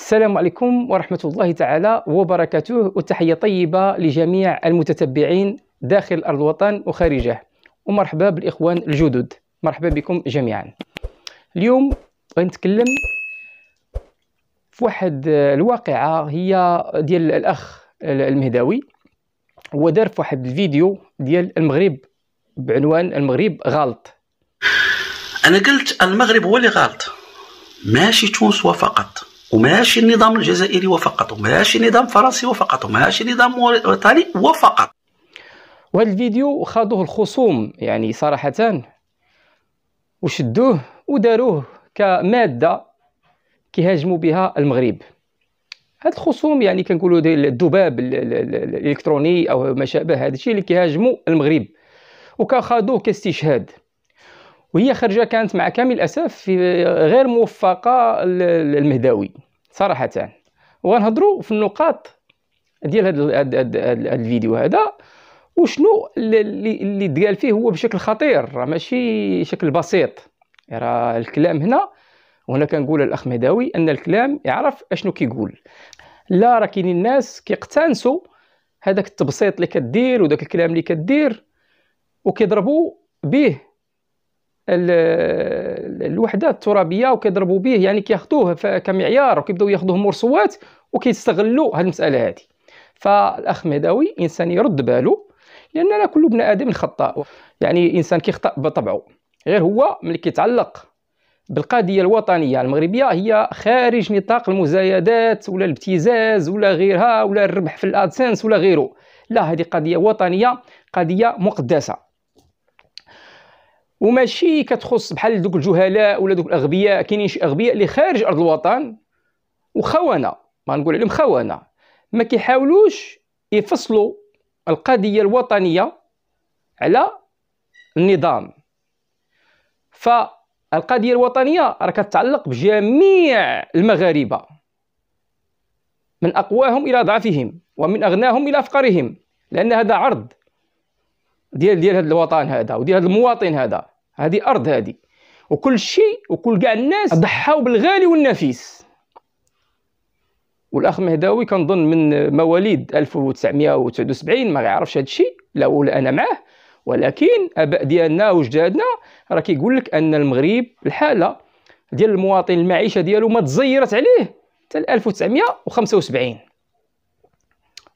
السلام عليكم ورحمة الله تعالى وبركاته وتحية طيبة لجميع المتتبعين داخل أرض الوطن وخارجه ومرحبا بالإخوان الجدد مرحبا بكم جميعا اليوم غنتكلم في واحد الواقعة هي ديال الأخ المهداوي هو دار في واحد الفيديو ديال المغرب بعنوان المغرب غلط أنا قلت المغرب هو اللي غلط ماشي تونس فقط وماشي النظام الجزائري وفقط وماشي النظام الفرنسي وفقط وماشي النظام الايطالي وفقط والفيديو خاضوه الخصوم يعني صراحه وشدوه وداروه كماده كيهاجموا بها المغرب هاد الخصوم يعني كنقولوا الذباب الالكتروني او ما شابه هذا الشيء اللي كيهاجموا المغرب وكخاضوه كاستشهاد وهي خرجه كانت مع كامل الاسف غير موفقه المهداوي صراحه وغنهضروا في النقاط ديال هذا الفيديو هذا وشنو اللي اللي ديال فيه هو بشكل خطير راه ماشي شكل بسيط راه الكلام هنا وهنا كنقول الاخ مداوي ان الكلام يعرف اشنو كيقول لا راه كاينين الناس كيقتنسوا هذاك التبسيط اللي كدير وداك الكلام اللي كدير وكيضربوا به الوحدات الترابيه وكيضربوا به يعني كياخذوه كمعيار وكيبداو ياخذوه مرصوات وكيستغلوا هذه المساله هذه فالاخ مهداوي انسان يرد باله لاننا كل ابن ادم خطاء يعني انسان كيخطا بطبعه غير هو ملي كيتعلق بالقضيه الوطنيه المغربيه هي خارج نطاق المزايدات ولا الابتزاز ولا غيرها ولا الربح في الادسنس ولا غيره لا هذه قضيه وطنيه قضيه مقدسه وماشي كتخص بحال دوك الجهلاء ولا دوك الاغبياء كاينين شي اغبياء اللي خارج ارض الوطن وخونه ما نقول عليهم خونه ما كيحاولوش يفصلوا القضيه الوطنيه على النظام فالقضيه الوطنيه راه كتعلق بجميع المغاربه من اقواهم الى ضعفهم ومن اغناهم الى افقرهم لان هذا عرض ديال ديال هذا الوطن هذا وديال هذا المواطن هذا هذه ارض هذه وكل شيء وكل كاع الناس ضحاو بالغالي والنفيس والاخ مهداوي كنظن من مواليد 1979 ما يعرفش هذا الشيء لا ولا انا معاه ولكن اباء ديالنا وجدادنا راه كيقول لك ان المغرب الحاله ديال المواطن المعيشه ديالو ما تزيرت عليه حتى 1975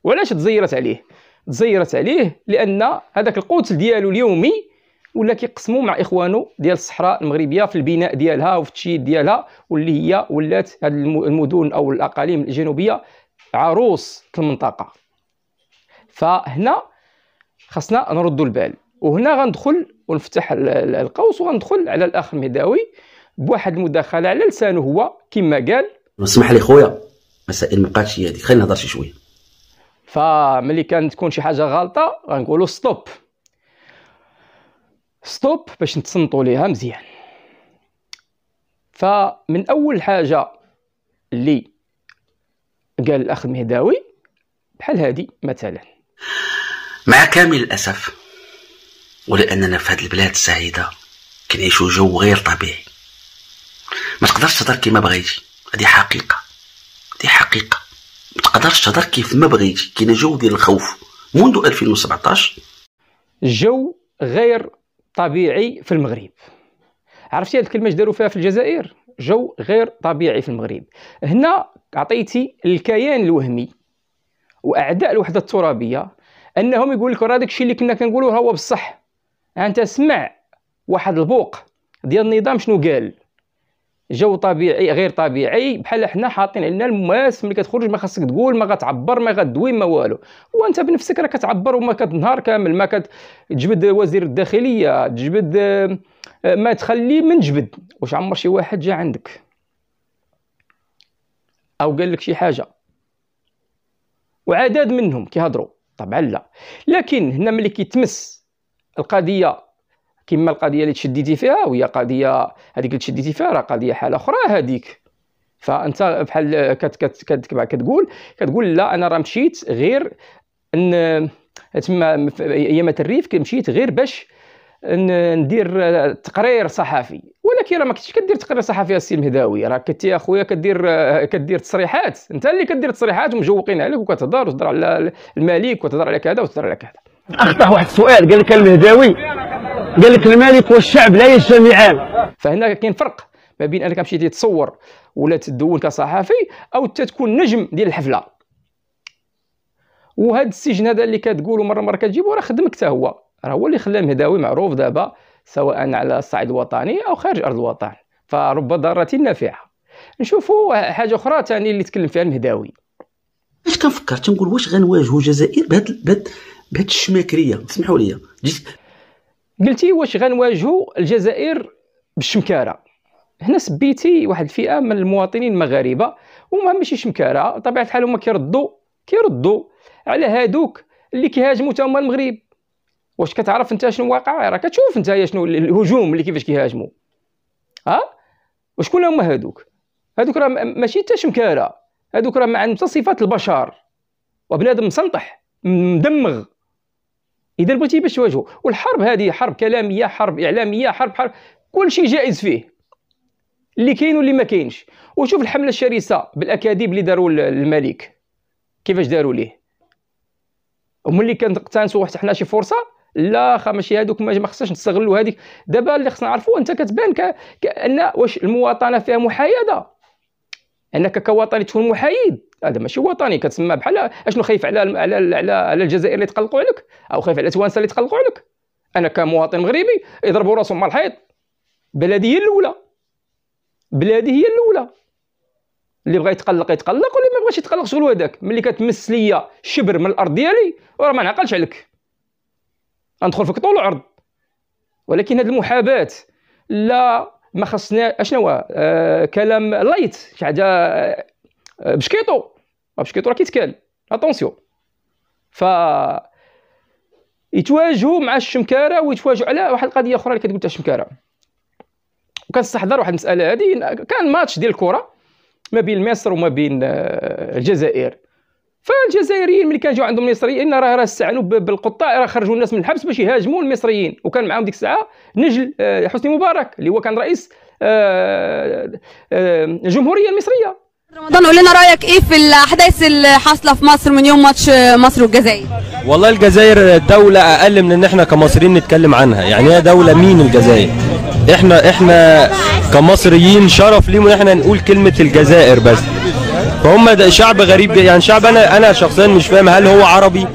وعلاش تزيرت عليه تزيرت عليه لان هذاك القوت ديالو اليومي ولا كيقسموا مع اخوانه ديال الصحراء المغربيه في البناء ديالها وفي التشييد ديالها واللي هي ولات هذه المدن او الاقاليم الجنوبيه عروس المنطقه فهنا خاصنا نردوا البال وهنا غندخل ونفتح القوس وغندخل على الاخ مهداوي بواحد المداخله على لسانه هو كما قال اسمح لي خويا مسائل ما بقاتش هي هذيك خلينا نهضر شي شويه فملي كانت تكون شي حاجه غلطه غنقولوا ستوب ستوب باش نتصنتو ليها مزيان فمن اول حاجه اللي قال الاخ مهداوي بحال هادي مثلا مع كامل الاسف ولاننا في هذه البلاد السعيده كنعيشوا جو غير طبيعي ما تقدرش تهضر كيما بغيتي هذه حقيقه هذه حقيقه ما تقدرش تهضر كيف ما بغيتي كاين جو ديال الخوف منذ 2017 جو غير طبيعي في المغرب عرفتي هذه الكلمه داروا فيها في الجزائر جو غير طبيعي في المغرب هنا عطيتي الكيان الوهمي واعداء الوحده الترابيه انهم يقول لك راه داكشي اللي كنا كنقولوه هو بصح انت سمع واحد البوق ديال النظام شنو قال جو طبيعي غير طبيعي بحال حنا حاطين علينا الماس ملي كتخرج ما خاصك تقول ما غتعبر ما غدوي ما والو وانت بنفسك راه كتعبر وما كت نهار كامل ما كتجبد وزير الداخليه تجبد آه، ما تخلي من جبد واش عمر شي واحد جا عندك او قال لك شي حاجه وعدد منهم كيهضروا طبعا لا لكن هنا ملي كيتمس القضيه كما القضيه اللي تشديتي فيها وهي قضيه هذيك اللي تشديتي فيها راه قضيه حاله اخرى هذيك فانت بحال كت كت كت كتقول كتقول لا انا راه مشيت غير ان تما ايامات الريف مشيت غير باش ندير تقرير صحفي ولكن راه ما كنتش كدير تقرير صحفي السي المهداوي راه كنت يا اخويا كدير كدير تصريحات انت اللي كدير تصريحات ومجوقين عليك وكتهضر وتهضر على الملك وتهضر على كذا وتهضر على كذا اخطا واحد السؤال قال لك المهداوي قال لك الملك والشعب لا يجتمعان فهنا كاين فرق ما بين انك تمشي تصور ولا تدون كصحفي او تكون نجم ديال الحفله وهذا السجن هذا اللي كتقولوا مره مره كتجيبوا راه خدمك حتى هو راه هو اللي خلى مهداوي معروف دابا سواء على الصعيد الوطني او خارج ارض الوطن فرب ضاره نافعه نشوفوا حاجه اخرى ثاني اللي تكلم فيها المهداوي اش كنفكر تنقول واش غنواجهوا الجزائر بهاد بهاد الشماكريه سمحوا لي جيت قلتي واش غنواجهوا الجزائر بالشمكاره هنا سبيتي واحد الفئه من المواطنين المغاربه وما ماشي شمكاره طبيعه الحال هما كيردوا كيردوا على هادوك اللي كيهاجموا تا هما المغرب واش كتعرف انت شنو واقع راه كتشوف انت شنو الهجوم اللي كيفاش كيهاجموا ها وشكون هما هادوك هادوك راه ماشي حتى شمكاره هادوك راه ما عندهم صفات البشر وبنادم مسنطح مدمغ اذا بغيتي باش تواجهوا والحرب هذه حرب كلاميه حرب اعلاميه حرب حرب كل شيء جائز فيه اللي كاين واللي ما كاينش وشوف الحمله الشرسه بالاكاذيب اللي داروا الملك كيفاش داروا ليه هما كانت تقتنسوا واحد حنا شي فرصه لا ماشي هذوك ما خصناش نستغلوا هذيك دابا اللي خصنا نعرفوا انت كتبان ك... كان واش المواطنه فيها محايده انك كوطني تكون محايد هذا ماشي وطني كتسمى بحال اشنو خايف على على على, على الجزائر اللي تقلقوا عليك او خايف على توانسه اللي تقلقوا عليك انا كمواطن مغربي يضربوا راسهم مال الحيط بلادي هي الاولى بلادي هي الاولى اللي بغى يتقلق يتقلق واللي ما بغاش يتقلق شغل هذاك ملي كتمس ليا شبر من الارض ديالي راه ما نعقلش عليك غندخل فيك طول العرض ولكن هاد المحاباه لا ما خصنا اشنو آه كلام لايت شي حاجه آه بشكيطو باش كيطرا كيتكال اتونسيون ف يتواجهوا مع الشمكاره ويتواجهوا على واحد القضيه اخرى اللي كتقول تاع الشمكاره وكنستحضر واحد المساله هذه كان ماتش ديال الكره ما بين مصر وما بين آه، الجزائر فالجزائريين ملي كان جاو عندهم المصريين راه راه استعانوا بالقطاع راه خرجوا الناس من الحبس باش يهاجموا المصريين وكان معاهم ديك الساعه نجل آه، حسني مبارك اللي هو كان رئيس الجمهوريه آه، المصريه رمضان قول لنا رايك ايه في الاحداث اللي حاصله في مصر من يوم ماتش مصر والجزائر والله الجزائر دوله اقل من ان احنا كمصريين نتكلم عنها يعني هي دوله مين الجزائر احنا احنا كمصريين شرف ليهم ان احنا نقول كلمه الجزائر بس فهم ده شعب غريب يعني شعب انا انا شخصيا مش فاهم هل هو عربي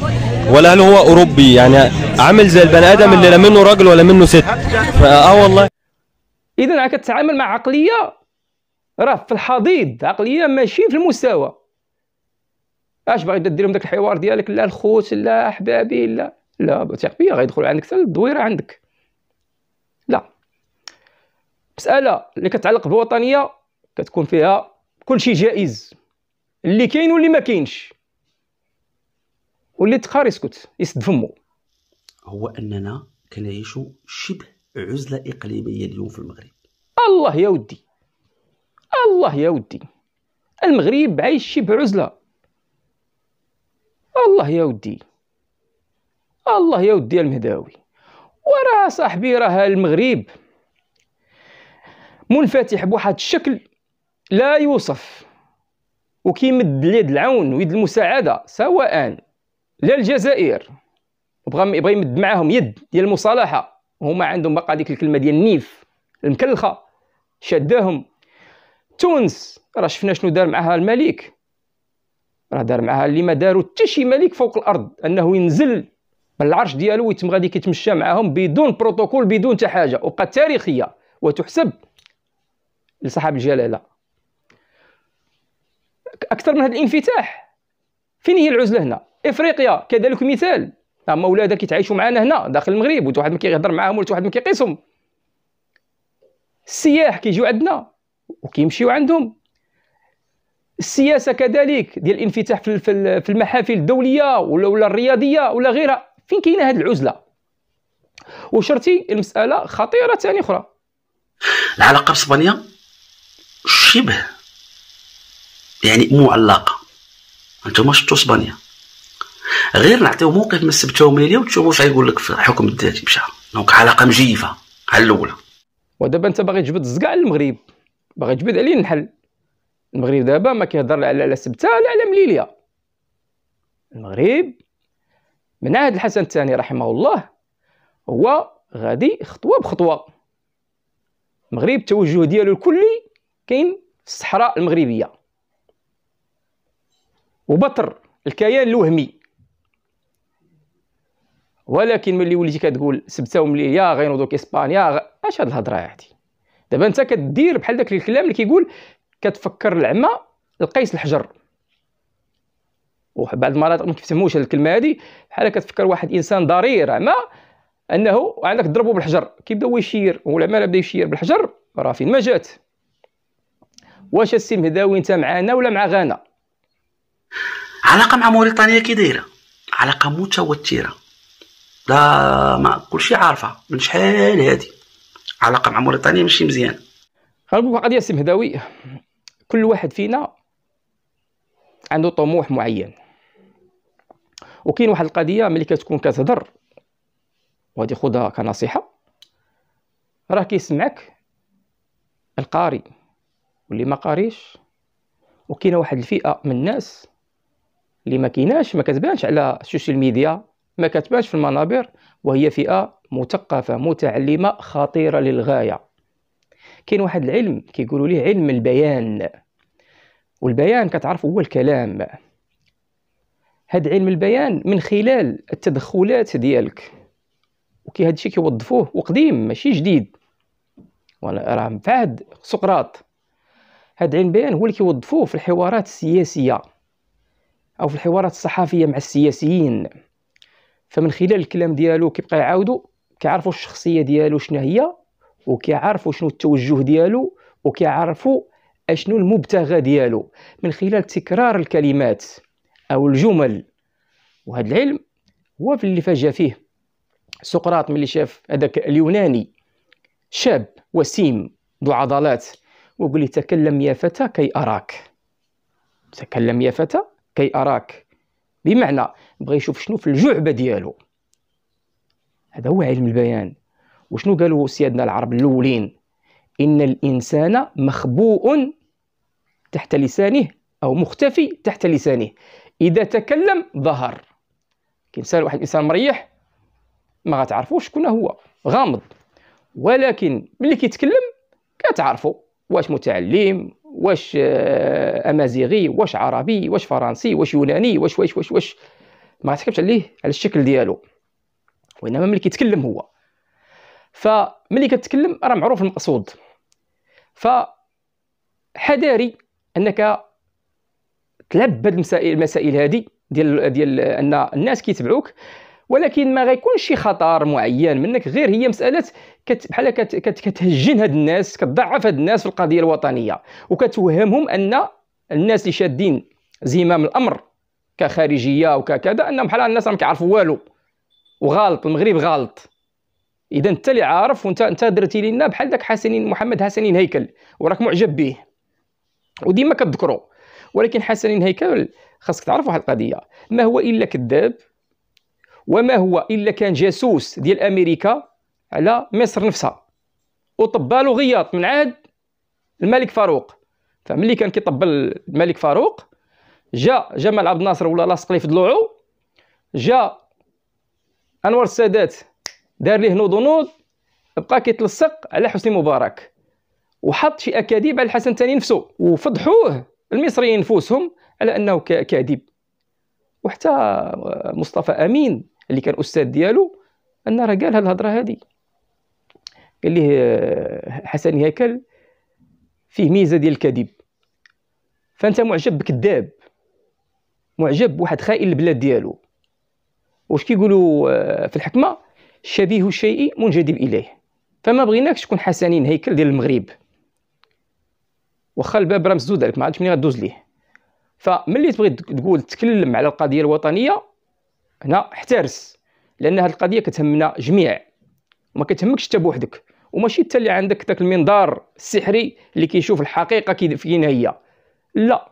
ولا هل هو اوروبي يعني عامل زي البني ادم اللي لا منه راجل ولا منه ست فاه والله اذا انا تتعامل مع عقليه راه في الحضيض عقليا ماشي في المستوى اش باغي دير لهم داك الحوار ديالك لا الخوت لا احبابي لا لا تيق بيا غيدخلوا عندك حتى الدويره عندك لا مساله اللي كتعلق بالوطنيه كتكون فيها كل شيء جائز اللي كاين واللي ما كاينش واللي تقار يسكت يسد فمو هو اننا كنعيشوا شبه عزله اقليميه اليوم في المغرب الله يا ودي الله يا ودي المغرب عايش شي بعزله الله يا ودي الله يا ودي المهداوي وراه صاحبي راه المغرب منفتح بواحد الشكل لا يوصف وكيمد اليد العون ويد المساعده سواء للجزائر الجزائر بغى يمد معاهم يد ديال المصالحه هما عندهم بقى ديك الكلمه ديال النيف المكلخه شداهم تونس راه شفنا شنو دار معها الملك راه دار معها اللي ما داروا حتى شي ملك فوق الارض انه ينزل من العرش ديالو ويتم غادي كيتمشى معاهم بدون بروتوكول بدون حتى حاجه وقعه تاريخيه وتحسب لصاحب الجلاله اكثر من هذا الانفتاح فين هي العزله هنا افريقيا كذلك مثال اما ولادها كيتعايشوا معنا هنا داخل المغرب وواحد ما كيهضر معاهم ولا واحد ما كيقيسهم السياح كيجيو عندنا وكيمشيو عندهم السياسه كذلك ديال الانفتاح في المحافل الدوليه ولا ولا الرياضيه ولا غيرها فين كاينه هذه العزله وشرتي المساله خطيره ثاني اخرى العلاقه باسبانيا شبه يعني معلقه انتم شفتوا اسبانيا غير نعطيو موقف من السبت والميليه وتشوفوا واش غيقول لك في الحكم الذاتي مشى دونك علاقه مجيفه على الاولى ودابا انت باغي تجبد الزكاع المغرب باغي يجبد عليه النحل المغرب دابا ما كيهضر لا على سبته لا على مليليه المغرب من عهد الحسن الثاني رحمه الله هو غادي خطوه بخطوه المغرب التوجه ديالو الكلي كاين في الصحراء المغربيه وبطر الكيان الوهمي ولكن ملي وليتي كتقول سبته ومليليه غينوضوا كاسبانيا اش هاد الهضره هادي دابا انت كدير بحال داك الكلام اللي كيقول كتفكر العمى لقيس الحجر وبعض المرات ما كيفهموش هذه الكلمه هذه بحال كتفكر واحد انسان ضرير عمى انه عندك ضربه بالحجر كيبداو يشير والعمى بدا يشير بالحجر راه فين ما جات واش السي مهداوي انت معانا ولا مع غانا علاقه مع موريتانيا كي دايره علاقه متوتره لا ما كلشي عارفه من شحال هادي علاقه مع موريتانيا ماشي مزيان غنقول واحد القضيه هداوي كل واحد فينا عنده طموح معين وكاين واحد القضيه ملي كتكون كتهضر وهادي خدها كنصيحه راه كيسمعك القاري واللي ما قاريش وكاينه واحد الفئه من الناس اللي ما كايناش ما كتبانش على السوشيال ميديا ما كتبانش في المنابر وهي فئه مثقفه متعلمه خطيره للغايه كاين واحد العلم كيقولوا ليه علم البيان والبيان كتعرف هو الكلام هاد علم البيان من خلال التدخلات ديالك وكي هاد الشيء كيوظفوه وقديم ماشي جديد وانا راه فهد سقراط هاد علم البيان هو اللي كيوظفوه في الحوارات السياسيه او في الحوارات الصحفيه مع السياسيين فمن خلال الكلام ديالو كيبقى يعاودو كيعرفوا الشخصيه ديالو شنو هي وكيعرفوا شنو التوجه ديالو وكيعرفوا اشنو المبتغى ديالو من خلال تكرار الكلمات او الجمل وهذا العلم هو في اللي فاجا فيه سقراط ملي شاف هذاك اليوناني شاب وسيم ذو عضلات وقال تكلم يا فتى كي اراك تكلم يا فتى كي اراك بمعنى بغى يشوف شنو في الجعبه ديالو هذا هو علم البيان وشنو قالوا سيادنا العرب الاولين ان الانسان مخبوء تحت لسانه او مختفي تحت لسانه اذا تكلم ظهر كيمثال واحد الانسان مريح ما غتعرفوش شكون هو غامض ولكن ملي كيتكلم كتعرفوا واش متعلم واش آه، امازيغي واش عربي واش فرنسي واش يوناني واش واش واش واش ما غتحكمش عليه على الشكل ديالو وانما ملي كيتكلم هو فملي كتكلم راه معروف المقصود ف حذاري انك تلعب بهاد المسائل المسائل هذه ديال ديال ان الناس كيتبعوك ولكن ما غيكونش شي خطر معين منك غير هي مساله بحال كت كتهجن هاد الناس كتضعف هاد الناس في القضيه الوطنيه وكتوهمهم ان الناس اللي شادين زمام الامر كخارجيه وككذا انهم بحال الناس ما كيعرفوا والو وغالط المغرب غالط اذا انت اللي عارف وانت انت درتي لنا بحال داك حسنين محمد حسنين هيكل وراك معجب به وديما كتذكرو ولكن حسنين هيكل خاصك تعرف واحد القضيه ما هو الا كذاب وما هو الا كان جاسوس ديال امريكا على مصر نفسها وطبال وغياط من عهد الملك فاروق فملي كان كيطبل الملك فاروق جا جمال عبد الناصر ولا لاصق في ضلوعو جا انور السادات دار ليه نوض ونوض بقى كيتلصق على حسني مبارك وحط شي اكاذيب على الحسن الثاني نفسه وفضحوه المصريين نفوسهم على انه كاذب وحتى مصطفى امين اللي كان استاذ ديالو ان راه قال الهضره هذه قال ليه حسن هيكل فيه ميزه ديال الكذب فانت معجب بكذاب معجب بواحد خائن البلاد ديالو واش كيقولوا آه، في الحكمه شبيه الشيء منجذب اليه فما بغيناكش تكون حسنين هيكل ديال المغرب واخا الباب راه مسدود عليك ما عرفتش منين غدوز ليه فملي تبغي تقول تكلم على القضيه الوطنيه هنا احترس لان هذه القضيه كتهمنا جميع وما كتهمكش حتى بوحدك وماشي حتى اللي عندك ذاك المنظار السحري اللي كيشوف الحقيقه كي فين هي لا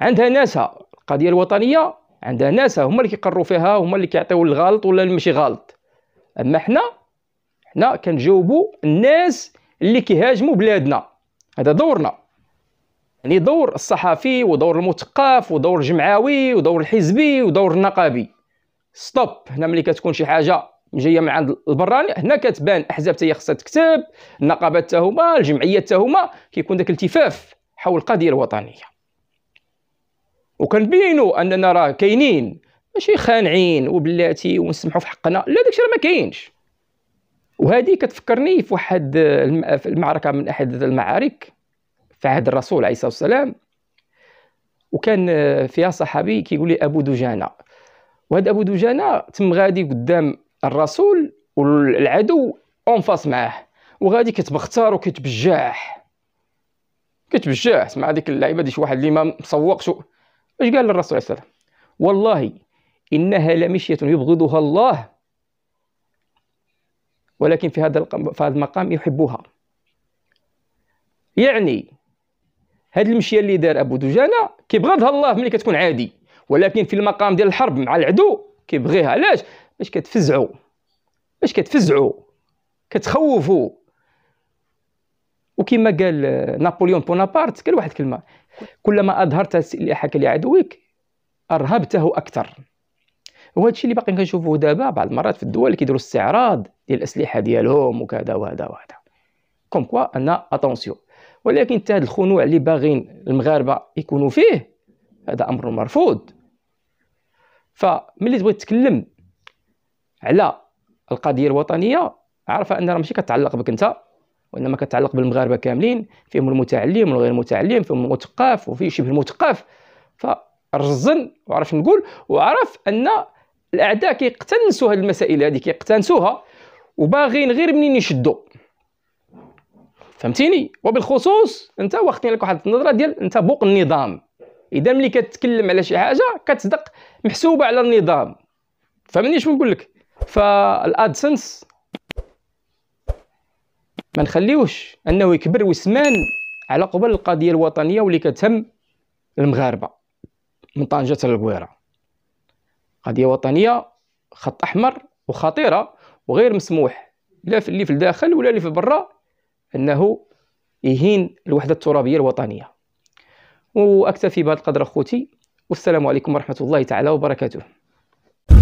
عندها ناسها القضيه الوطنيه عندها ناس هما اللي كيقروا فيها هما اللي كيعطيو الغلط ولا ماشي غلط اما حنا حنا كنجاوبوا الناس اللي كيهاجموا بلادنا هذا دورنا يعني دور الصحفي ودور المثقف ودور الجمعوي ودور الحزبي ودور النقابي ستوب هنا ملي كتكون شي حاجه جايه من عند البراني هنا كتبان احزاب حتى خصها تكتب النقابات تاهما الجمعيات تاهما كيكون داك الالتفاف حول القضيه الوطنيه وكنبينوا اننا راه كاينين ماشي خانعين وبلاتي ونسمحوا في حقنا لا داكشي راه ما كاينش وهذه كتفكرني في واحد المعركه من احد المعارك في عهد الرسول عليه الصلاه والسلام وكان آه، فيها صحابي كيقول لي ابو دجانه وهذا ابو دجانه تم غادي قدام الرسول والعدو اونفاس معاه وغادي كتبختار وكتبجاح كتبجاح سمع هذيك اللعيبه ديال شي واحد اللي ما مسوقش ايش قال الرسول عليه وسلم؟ والله انها لمشيه يبغضها الله ولكن في هذا في هذا المقام يحبها يعني هذه المشيه اللي دار ابو دجانه كيبغضها الله ملي كتكون عادي ولكن في المقام ديال الحرب مع العدو كيبغيها علاش باش كتفزعوا باش كتفزعوا كتخوفوا وكما قال نابليون بونابارت قال واحد الكلمه كلما اظهرت السلاحك لعدوك ارهبته اكثر وهذا الشيء اللي باقي كنشوفوه دابا بعض المرات في الدول اللي كيديروا استعراض ديال الاسلحه ديالهم وكذا وهذا وهذا كوم كوا ان اتونسيون ولكن حتى هذا الخنوع اللي باغين المغاربه يكونوا فيه هذا امر مرفوض فملي تبغي تتكلم على القضيه الوطنيه عارفه راه ماشي كتعلق بك انت وانما كتعلق بالمغاربه كاملين فيهم المتعلم والغير المتعلم فيهم المثقف وفيه شبه المثقف فرزن وعرف نقول وعرف ان الاعداء كيقتنسوا هذه المسائل هذه كيقتنسوها وباغيين غير منين يشدوا فهمتيني وبالخصوص انت واخدين لك واحد النظره ديال انت بوق النظام اذا ملي كتكلم على شي حاجه كتصدق محسوبه على النظام فهمني شنو نقول لك فالادسنس ما نخليوش انه يكبر وسمان على قبل القضيه الوطنيه واللي كتهم المغاربه من طنجه للقويره قضيه وطنيه خط احمر وخطيره وغير مسموح لا في اللي في الداخل ولا اللي في برا انه يهين الوحده الترابيه الوطنيه واكتفي بهذا القدر اخوتي والسلام عليكم ورحمه الله تعالى وبركاته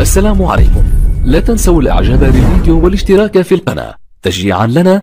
السلام عليكم لا تنسوا الاعجاب بالفيديو والاشتراك في القناه تشجيعا لنا